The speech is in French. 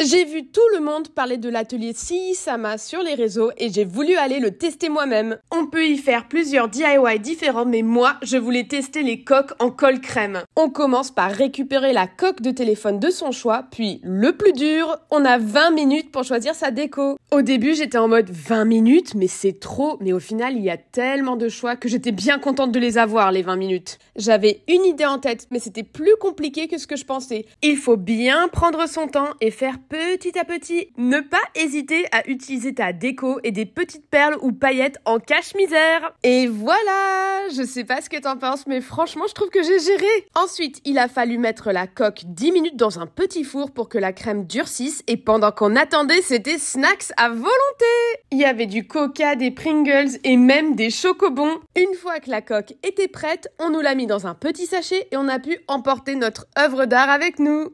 J'ai vu tout le monde parler de l'atelier Sama sur les réseaux et j'ai voulu aller le tester moi-même. On peut y faire plusieurs DIY différents mais moi je voulais tester les coques en colle crème. On commence par récupérer la coque de téléphone de son choix puis le plus dur, on a 20 minutes pour choisir sa déco. Au début j'étais en mode 20 minutes mais c'est trop mais au final il y a tellement de choix que j'étais bien contente de les avoir les 20 minutes. J'avais une idée en tête mais c'était plus compliqué que ce que je pensais. Il faut bien prendre son temps et faire petit à petit. Ne pas hésiter à utiliser ta déco et des petites perles ou paillettes en cache-misère. Et voilà Je sais pas ce que t'en penses, mais franchement, je trouve que j'ai géré. Ensuite, il a fallu mettre la coque 10 minutes dans un petit four pour que la crème durcisse et pendant qu'on attendait, c'était snacks à volonté. Il y avait du coca, des Pringles et même des chocobons. Une fois que la coque était prête, on nous l'a mis dans un petit sachet et on a pu emporter notre œuvre d'art avec nous.